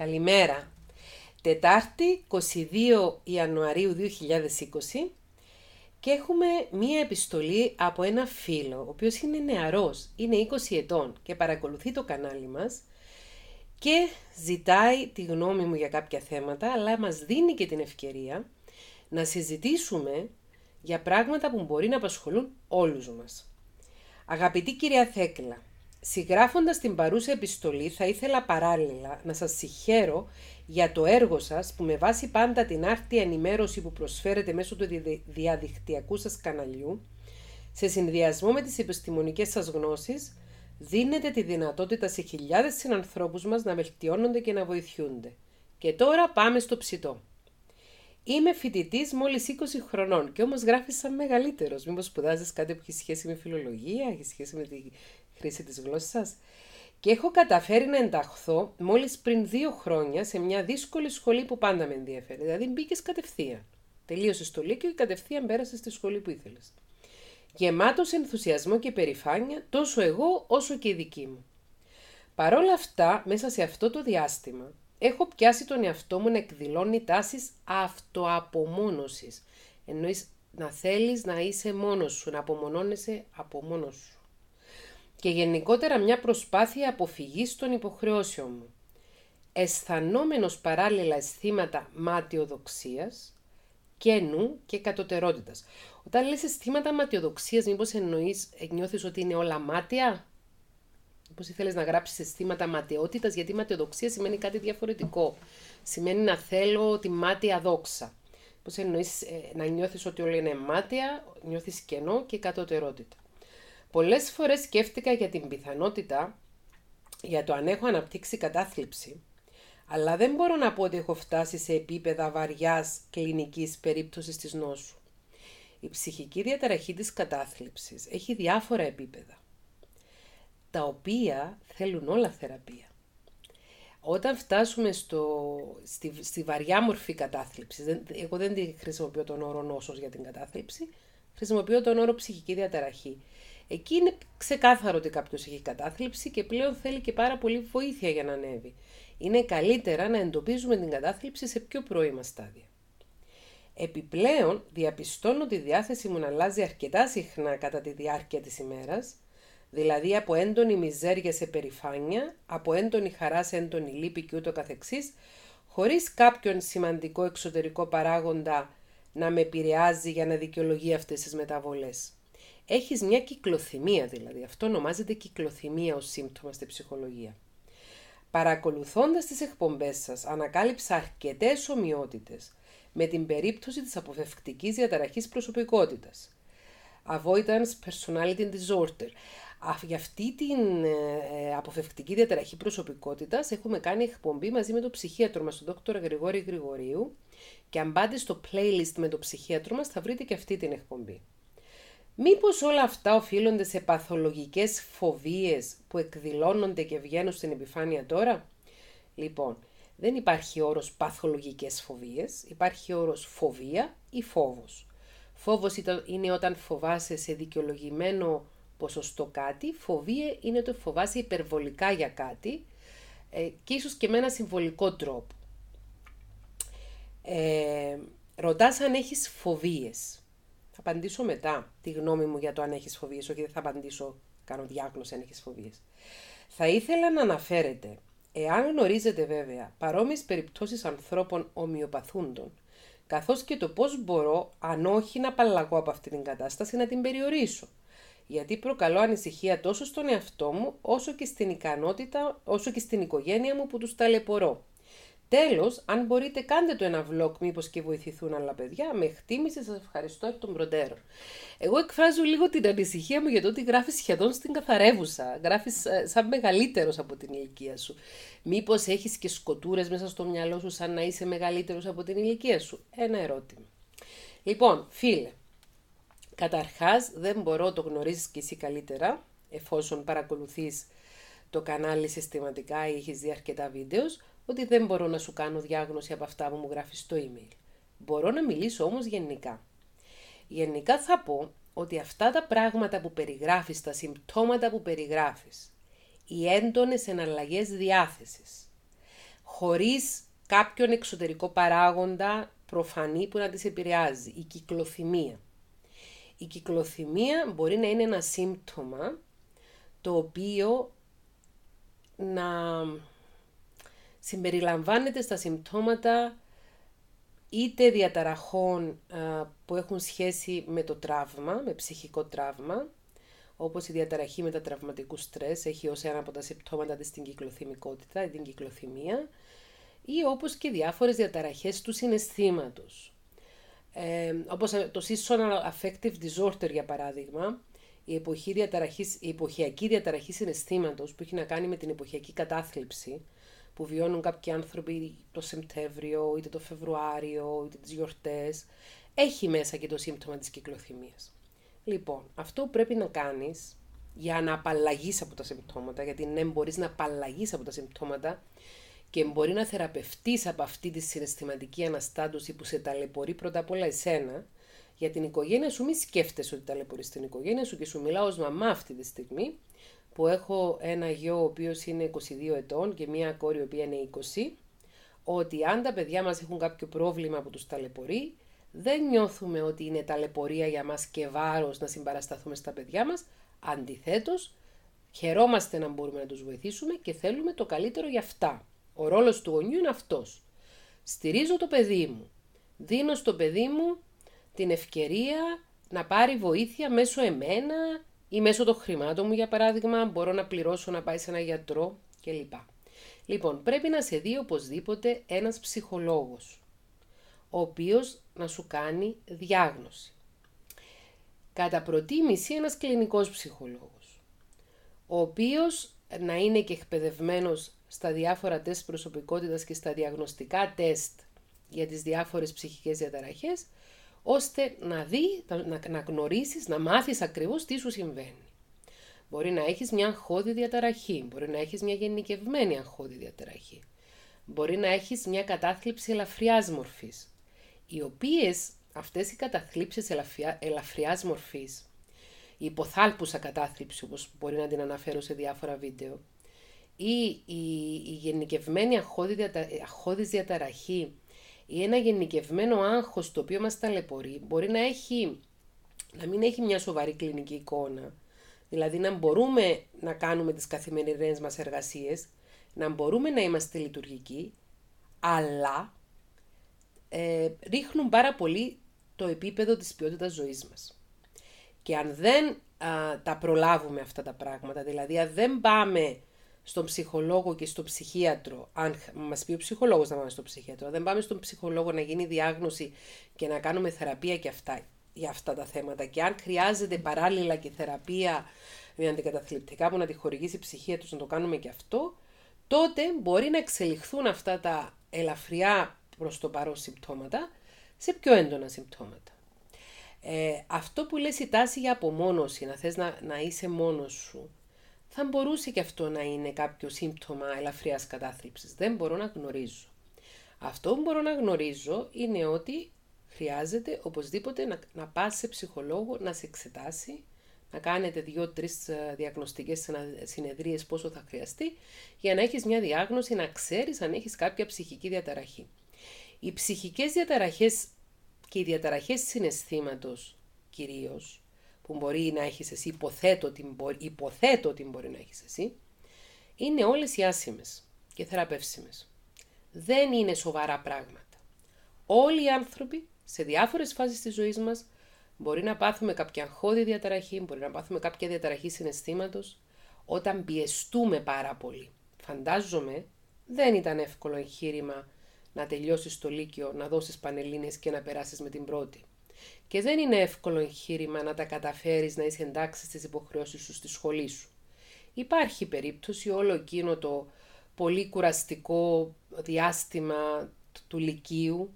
Καλημέρα. Τετάρτη 22 Ιανουαρίου 2020 και έχουμε μία επιστολή από ένα φίλο, ο οποίος είναι νεαρός, είναι 20 ετών και παρακολουθεί το κανάλι μας και ζητάει τη γνώμη μου για κάποια θέματα, αλλά μας δίνει και την ευκαιρία να συζητήσουμε για πράγματα που μπορεί να απασχολούν όλους μας. Αγαπητή κυρία Θέκλα, Συγγράφοντας την παρούσα επιστολή θα ήθελα παράλληλα να σας συγχαίρω για το έργο σας που με βάση πάντα την άρτια ενημέρωση που προσφέρετε μέσω του διαδικτυακού σας καναλιού σε συνδυασμό με τις επιστημονικές σας γνώσεις δίνετε τη δυνατότητα σε χιλιάδες συνανθρώπους μας να βελτιώνονται και να βοηθούνται. Και τώρα πάμε στο ψητό. Είμαι φοιτητής μόλις 20 χρονών και όμως γράφεις σαν μεγαλύτερος. Μήπως σπουδάζεις κάτι που έχει σχέση με φιλολογία, έχει σχέση με τη χρήση της γλώσσας και έχω καταφέρει να ενταχθώ μόλις πριν δύο χρόνια σε μια δύσκολη σχολή που πάντα με ενδιαφέρει. Δηλαδή μπήκες κατευθείαν. Τελείωσες το Λύκειο και κατευθείαν πέρασες στη σχολή που ήθελες. Γεμάτος ενθουσιασμό και περηφάνεια, τόσο εγώ όσο και η δική μου. Παρ' όλα αυτά, μέσα σε αυτό το διάστημα, έχω πιάσει τον εαυτό μου να εκδηλώνει τάσεις αυτοαπομόνωσης. Εννοείς να θέλεις να είσαι μόνος σου, να απομονώνεσαι από μόνος σου και γενικότερα μια προσπάθεια αποφυγής των υποχρεώσεων μου, αισθανόμενος παράλληλα αισθήματα ματιοδοξίας, καινού και κατωτερότητας. Όταν λες αισθήματα ματιοδοξίας, μήπως εννοείς, νιώθεις ότι είναι όλα μάτια? Μήπως ήθελες να γράψεις αισθήματα ματαιότητας, γιατί ματιοδοξία σημαίνει κάτι διαφορετικό. Σημαίνει να θέλω τη μάτια δόξα. Πώς εννοείς ε, να νιώθεις ότι όλα είναι μάτια, νιώθεις κενό και κατωτερότητα. Πολλές φορές σκέφτηκα για την πιθανότητα για το αν έχω αναπτύξει κατάθλιψη, αλλά δεν μπορώ να πω ότι έχω φτάσει σε επίπεδα βαριάς κλινικής περίπτωσης της νόσου. Η ψυχική διαταραχή της κατάθλιψης έχει διάφορα επίπεδα, τα οποία θέλουν όλα θεραπεία. Όταν φτάσουμε στο, στη, βαριά μορφή κατάθλιψης, δεν, εγώ δεν χρησιμοποιώ τον όρο νόσος για την κατάθλιψη, χρησιμοποιώ τον όρο ψυχική διαταραχή. Εκεί είναι ξεκάθαρο ότι κάποιος έχει κατάθλιψη και πλέον θέλει και πάρα πολύ βοήθεια για να ανέβει. Είναι καλύτερα να εντοπίζουμε την κατάθλιψη σε πιο πρώιμα στάδια. Επιπλέον, διαπιστώνω ότι η διάθεση μου να αλλάζει αρκετά συχνά κατά τη διάρκεια της ημέρας, δηλαδή από έντονη μιζέρια σε περηφάνεια, από έντονη χαρά σε έντονη λύπη και ούτω καθεξής, χωρίς κάποιον σημαντικό εξωτερικό παράγοντα να με επηρεάζει για να δικαιολογεί αυτές τις μεταβολές. Έχεις μια κυκλοθυμία δηλαδή. Αυτό ονομάζεται κυκλοθυμία ως σύμπτωμα στη ψυχολογία. Παρακολουθώντας τις εκπομπές σας, ανακάλυψα αρκετές ομοιότητες με την περίπτωση της αποφευκτικής διαταραχής προσωπικότητας. Avoidance Personality Disorder. Για αυτή την ε, ε, αποφευκτική διαταραχή προσωπικότητας έχουμε κάνει εκπομπή μαζί με τον ψυχίατρο μας, τον Δόκτωρα Γρηγόρη Γρηγορίου και αν πάτε στο playlist με τον ψυχίατρο μας θα βρείτε και αυτή την εκπομπή. Μήπως όλα αυτά οφείλονται σε παθολογικές φοβίες που εκδηλώνονται και βγαίνουν στην επιφάνεια τώρα? Λοιπόν, δεν υπάρχει όρος παθολογικές φοβίες, υπάρχει όρος φοβία ή φόβος. Φόβος είναι όταν φοβάσαι σε δικαιολογημένο ποσοστό κάτι, φοβία είναι όταν φοβάσαι υπερβολικά για κάτι ε, και ίσως και με ένα συμβολικό τρόπο. Ε, ρωτάς αν έχεις φοβίες. Θα απαντήσω μετά τη γνώμη μου για το αν έχεις φοβίες, όχι δεν θα απαντήσω, κάνω διάγνωση αν έχεις φοβίες. Θα ήθελα να αναφέρετε, εάν γνωρίζετε βέβαια, παρόμοιες περιπτώσεις ανθρώπων ομοιοπαθούντων, καθώς και το πώς μπορώ, αν όχι να απαλλαγώ από αυτή την κατάσταση, να την περιορίσω. Γιατί προκαλώ ανησυχία τόσο στον εαυτό μου, όσο και στην ικανότητα, όσο και στην οικογένεια μου που τους ταλαιπωρώ. Τέλος, αν μπορείτε κάντε το ένα vlog μήπως και βοηθηθούν άλλα παιδιά, με χτίμησε, σας ευχαριστώ εκ των προτέρων. Εγώ εκφράζω λίγο την ανησυχία μου για το ότι γράφεις σχεδόν στην καθαρεύουσα, Γράφεις ε, σαν μεγαλύτερος από την ηλικία σου. Μήπως έχεις και σκοτούρες μέσα στο μυαλό σου σαν να είσαι μεγαλύτερος από την ηλικία σου. Ένα ερώτημα. Λοιπόν, φίλε, Καταρχάς δεν μπορώ, το γνωρίζεις κι εσύ καλύτερα, εφόσον παρακολουθείς το κανάλι συστηματικά ή έχεις δει αρκετά βίντεος, ότι δεν μπορώ να σου κάνω διάγνωση από αυτά που μου γράφεις στο email. Μπορώ να μιλήσω όμως γενικά. Γενικά θα πω ότι αυτά τα πράγματα που περιγράφεις, τα συμπτώματα που περιγράφεις, οι έντονες εναλλαγές διάθεσης, χωρίς κάποιον εξωτερικό παράγοντα προφανή που να τις επηρεάζει, η κυκλοθυμία. Η κυκλοθυμία μπορεί να είναι ένα σύμπτωμα το οποίο να συμπεριλαμβάνεται στα συμπτώματα είτε διαταραχών που έχουν σχέση με το τραύμα, με ψυχικό τραύμα, όπως η διαταραχή μετατραυματικού στρες έχει ως ένα από τα συμπτώματα της την κυκλοθυμικότητα ή την κυκλοθυμία, ή όπως και διάφορες διαταραχές του συναισθήματος. Ε, όπως το seasonal affective disorder για παράδειγμα, η, εποχή διαταραχής, η εποχιακή διαταραχή συναισθήματος που έχει να κάνει με την εποχιακή κατάθλιψη, που βιώνουν κάποιοι άνθρωποι το Σεπτέμβριο, είτε το Φεβρουάριο, είτε τις γιορτές, έχει μέσα και το σύμπτωμα της κυκλοθυμίας. Λοιπόν, αυτό που πρέπει να κάνεις για να απαλλαγείς από τα συμπτώματα, γιατί ναι, μπορείς να απαλλαγείς από τα συμπτώματα και μπορεί να θεραπευτείς από αυτή τη συναισθηματική αναστάτωση που σε ταλαιπωρεί πρώτα απ' όλα εσένα, για την οικογένεια σου, μη σκέφτεσαι ότι ταλαιπωρείς την οικογένεια σου και σου μιλάω ως μαμά αυτή τη στιγμή, που έχω ένα γιο ο οποίος είναι 22 ετών και μία κόρη η οποία είναι 20, ότι αν τα παιδιά μας έχουν κάποιο πρόβλημα που τους ταλαιπωρεί, δεν νιώθουμε ότι είναι ταλαιπωρία για μας και βάρος να συμπαρασταθούμε στα παιδιά μας, αντιθέτως χαιρόμαστε να μπορούμε να τους βοηθήσουμε και θέλουμε το καλύτερο για αυτά. Ο ρόλος του γονιού είναι αυτός. Στηρίζω το παιδί μου. Δίνω στο παιδί μου την ευκαιρία να πάρει βοήθεια μέσω εμένα, ή μέσω των χρημάτων μου, για παράδειγμα, μπορώ να πληρώσω να πάει σε ένα γιατρό κλπ. Λοιπόν, πρέπει να σε δει οπωσδήποτε ένας ψυχολόγος, ο οποίος να σου κάνει διάγνωση. Κατά προτίμηση ένας κλινικός ψυχολόγος, ο οποίος να είναι και εκπαιδευμένος στα διάφορα τεστ προσωπικότητας και στα διαγνωστικά τεστ για τις διάφορες ψυχικές διαταραχές ώστε να δει, να, να γνωρίσεις, να μάθεις ακριβώς τι σου συμβαίνει. Μπορεί να έχεις μια αγχώδη διαταραχή, μπορεί να έχεις μια γενικευμένη αγχώδη διαταραχή, μπορεί να έχεις μια κατάθλιψη ελαφριάς μορφής, οι οποίες αυτές οι καταθλίψεις ελαφριά, ελαφριάς μορφής, η υποθάλπουσα κατάθλιψη όπως μπορεί να την αναφέρω σε διάφορα βίντεο, ή η, η γενικευμένη αγχώδη διαταραχή ή ένα γενικευμένο άγχος το οποίο μας ταλαιπωρεί μπορεί να, έχει, να μην έχει μια σοβαρή κλινική εικόνα. Δηλαδή να μπορούμε να κάνουμε τις καθημερινές μας εργασίες, να μπορούμε να είμαστε λειτουργικοί, αλλά ε, ρίχνουν πάρα πολύ το επίπεδο της ποιότητας ζωής μας. Και αν δεν τα προλάβουμε αυτά τα πράγματα, δηλαδή αν δεν πάμε στον ψυχολόγο και στον ψυχίατρο, αν μας πει ο ψυχολόγος να πάμε στον ψυχίατρο, δεν πάμε στον ψυχολόγο να γίνει διάγνωση και να κάνουμε θεραπεία και αυτά, για αυτά τα θέματα, και αν χρειάζεται παράλληλα και θεραπεία με αντικαταθλιπτικά που να τη χορηγήσει η ψυχία τους, να το κάνουμε και αυτό, τότε μπορεί να εξελιχθούν αυτά τα ελαφριά προς το παρόν συμπτώματα σε πιο έντονα συμπτώματα. Ε, αυτό που λες η τάση για απομόνωση, να θες να, να είσαι μόνος σου, θα μπορούσε και αυτό να είναι κάποιο σύμπτωμα ελαφριάς κατάθλιψης. Δεν μπορώ να γνωρίζω. Αυτό που μπορώ να γνωρίζω είναι ότι χρειάζεται οπωσδήποτε να, να πας σε ψυχολόγο να σε εξετάσει, να κάνετε δύο-τρεις ε, διαγνωστικές συνεδρίες πόσο θα χρειαστεί, για να έχεις μια διάγνωση, να ξέρεις αν έχεις κάποια ψυχική διαταραχή. Οι ψυχικές διαταραχές και οι διαταραχές συναισθήματος κυρίως, που μπορεί να έχεις εσύ, υποθέτω ότι μπορεί, μπορεί να έχεις εσύ, είναι όλες οι άσημες και θεραπεύσιμες. Δεν είναι σοβαρά πράγματα. Όλοι οι άνθρωποι σε διάφορες φάσεις της ζωής μας μπορεί να πάθουμε κάποια χώδη διαταραχή, μπορεί να πάθουμε κάποια διαταραχή συναισθήματος όταν πιεστούμε πάρα πολύ. Φαντάζομαι δεν ήταν εύκολο εγχείρημα να τελειώσεις το Λύκειο, να δώσεις πανελίνε και να περάσεις με την πρώτη. Και δεν είναι εύκολο εγχείρημα να τα καταφέρεις να είσαι εντάξει στις υποχρεώσεις σου στη σχολή σου. Υπάρχει περίπτωση όλο εκείνο το πολύ κουραστικό διάστημα του Λυκείου,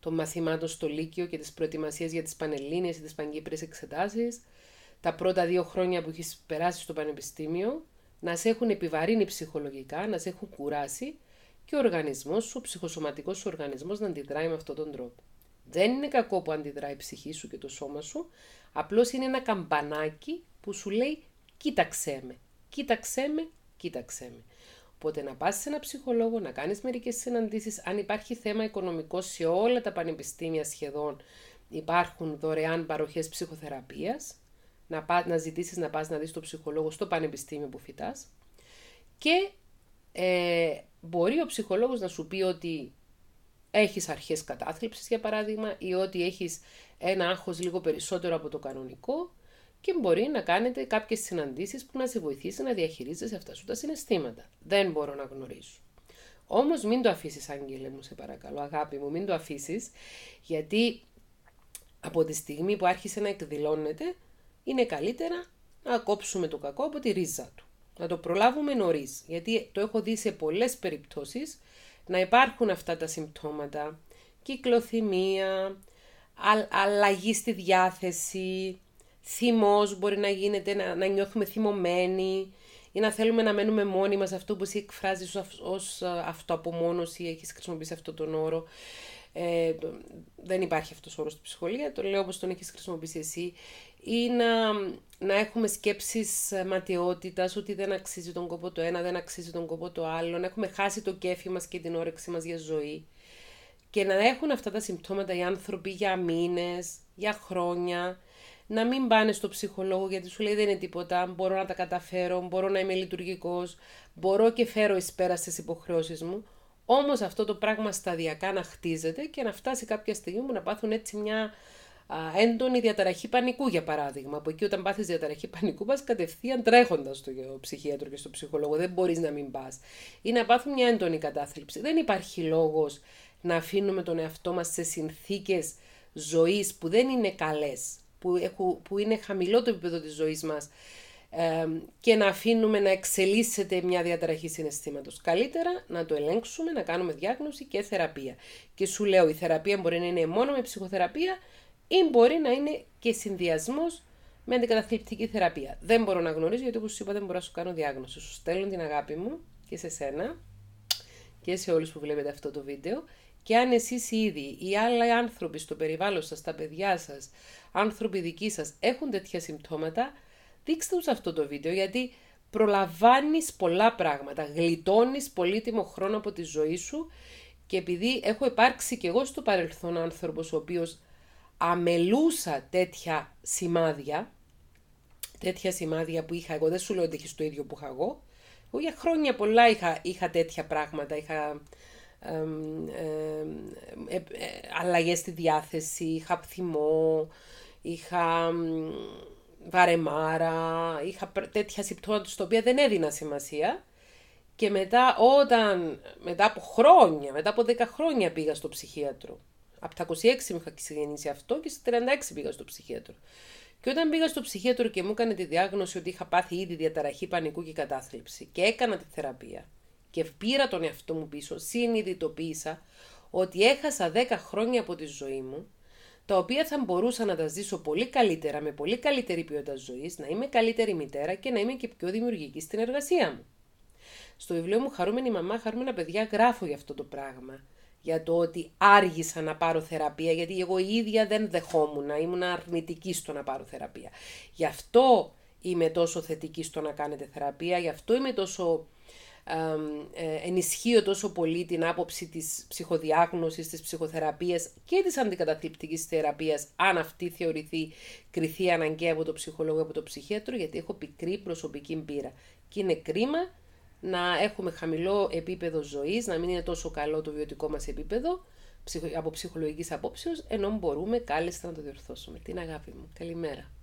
των μαθημάτων στο Λύκειο και της προετοιμασίες για τις Πανελλήνιες ή τις Παγκύπριες εξετάσεις, τα πρώτα δύο χρόνια που έχεις περάσει στο Πανεπιστήμιο, να σε έχουν επιβαρύνει ψυχολογικά, να σε έχουν κουράσει και ο οργανισμός σου, ο ψυχοσωματικός σου οργανισμός να αντιδράει με αυτόν τον τρόπο. Δεν είναι κακό που αντιδράει η ψυχή σου και το σώμα σου, απλώς είναι ένα καμπανάκι που σου λέει κοίταξέ με, κοίταξέ με, κοίταξέ με. Οπότε να πας σε ένα ψυχολόγο, να κάνεις μερικές συναντήσεις, αν υπάρχει θέμα οικονομικό σε όλα τα πανεπιστήμια σχεδόν υπάρχουν δωρεάν παροχές ψυχοθεραπείας, να, πά, να ζητήσεις να πας να δεις τον ψυχολόγο στο πανεπιστήμιο που φοιτάς και ε, μπορεί ο ψυχολόγος να σου πει ότι έχεις αρχές κατάθλιψης για παράδειγμα ή ότι έχεις ένα άγχος λίγο περισσότερο από το κανονικό και μπορεί να κάνετε κάποιες συναντήσεις που να σε βοηθήσει να διαχειρίζεσαι αυτά σου τα συναισθήματα. Δεν μπορώ να γνωρίζω. Όμως μην το αφήσεις άγγελε μου σε παρακαλώ, αγάπη μου, μην το αφήσεις γιατί από τη στιγμή που άρχισε να εκδηλώνεται είναι καλύτερα να κόψουμε το κακό από τη ρίζα του. Να το προλάβουμε νωρίς, γιατί το έχω δει σε πολλές περιπτώσεις να υπάρχουν αυτά τα συμπτώματα. Κυκλοθυμία, αλλαγή στη διάθεση, θυμός μπορεί να γίνεται, να, νιώθουμε θυμωμένοι ή να θέλουμε να μένουμε μόνοι μας αυτό που εσύ εκφράζεις ως, ως ε, αυτοαπομόνωση, έχεις χρησιμοποιήσει αυτόν τον όρο ε, δεν υπάρχει αυτός ο όρος στην ψυχολογία, το λέω όπως τον έχεις χρησιμοποιήσει εσύ, ή να, να έχουμε σκέψεις ματιότητας, ότι δεν αξίζει τον κόπο το ένα, δεν αξίζει τον κόπο το άλλο, να έχουμε χάσει το κέφι μας και την όρεξή μας για ζωή. Και να έχουν αυτά τα συμπτώματα οι άνθρωποι για μήνες, για χρόνια, να μην πάνε στο ψυχολόγο γιατί σου λέει δεν είναι τίποτα, μπορώ να τα καταφέρω, μπορώ να είμαι λειτουργικός, μπορώ και φέρω εις πέρα στις υποχρεώσεις μου. Όμως αυτό το πράγμα σταδιακά να χτίζεται και να φτάσει κάποια στιγμή μου να πάθουν έτσι μια έντονη διαταραχή πανικού, για παράδειγμα. Από εκεί, όταν πάθεις διαταραχή πανικού, πας κατευθείαν τρέχοντας στο ψυχίατρο και στο ψυχολόγο. Δεν μπορείς να μην πας. Ή να πάθουν μια έντονη κατάθλιψη. Δεν υπάρχει λόγος να αφήνουμε τον εαυτό μας σε συνθήκες ζωής που δεν είναι καλές, που, που είναι χαμηλό το επίπεδο της ζωής μας και να αφήνουμε να εξελίσσεται μια διαταραχή συναισθήματος. Καλύτερα να το ελέγξουμε, να κάνουμε διάγνωση και θεραπεία. Και σου λέω, η θεραπεία μπορεί να είναι μόνο με ψυχοθεραπεία ή μπορεί να είναι και συνδυασμός με αντικαταθλιπτική θεραπεία. Δεν μπορώ να γνωρίζω γιατί όπως σου είπα δεν μπορώ να σου κάνω διάγνωση. Σου στέλνω την αγάπη μου και σε σένα και σε όλους που βλέπετε αυτό το βίντεο και αν εσείς ήδη ή άλλοι άνθρωποι στο περιβάλλον σας, τα παιδιά σας, άνθρωποι δικοί σας, έχουν τέτοια συμπτώματα, δείξτε τους αυτό το βίντεο γιατί προλαμβάνεις πολλά πράγματα, γλιτώνεις πολύτιμο χρόνο από τη ζωή σου και επειδή έχω υπάρξει και εγώ στο παρελθόν άνθρωπος ο οποίος αμελούσα τέτοια σημάδια, τέτοια σημάδια που είχα εγώ, δεν σου λέω ότι έχεις το ίδιο που είχα εγώ, εγώ για χρόνια πολλά είχα, είχα τέτοια πράγματα, είχα ε, ε, αλλαγές στη διάθεση, είχα πθυμό, είχα βαρεμάρα, είχα τέτοια συμπτώματα στα οποία δεν έδινα σημασία. Και μετά, όταν, μετά από χρόνια, μετά από 10 χρόνια πήγα στο ψυχίατρο. Από τα 26 μου είχα ξεκινήσει αυτό και στα 36 πήγα στο ψυχίατρο. Και όταν πήγα στο ψυχίατρο και μου έκανε τη διάγνωση ότι είχα πάθει ήδη διαταραχή πανικού και κατάθλιψη και έκανα τη θεραπεία και πήρα τον εαυτό μου πίσω, συνειδητοποίησα ότι έχασα 10 χρόνια από τη ζωή μου τα οποία θα μπορούσα να τα ζήσω πολύ καλύτερα, με πολύ καλύτερη ποιότητα ζωής, να είμαι καλύτερη μητέρα και να είμαι και πιο δημιουργική στην εργασία μου. Στο βιβλίο μου Χαρούμενη Μαμά, Χαρούμενα Παιδιά γράφω για αυτό το πράγμα. Για το ότι άργησα να πάρω θεραπεία, γιατί εγώ ίδια δεν δεχόμουν, ήμουν αρνητική στο να πάρω θεραπεία. Γι' αυτό είμαι τόσο θετική στο να κάνετε θεραπεία, γι' αυτό είμαι τόσο ε, ενισχύω τόσο πολύ την άποψη της ψυχοδιάγνωσης, της ψυχοθεραπείας και της αντικαταθλιπτικής θεραπείας αν αυτή θεωρηθεί κριθεί αναγκαία από το ψυχολόγο από το ψυχίατρο γιατί έχω πικρή προσωπική μπύρα και είναι κρίμα να έχουμε χαμηλό επίπεδο ζωής, να μην είναι τόσο καλό το βιωτικό μας επίπεδο από ψυχολογικής απόψεως ενώ μπορούμε κάλεστα να το διορθώσουμε. Την αγάπη μου. Καλημέρα.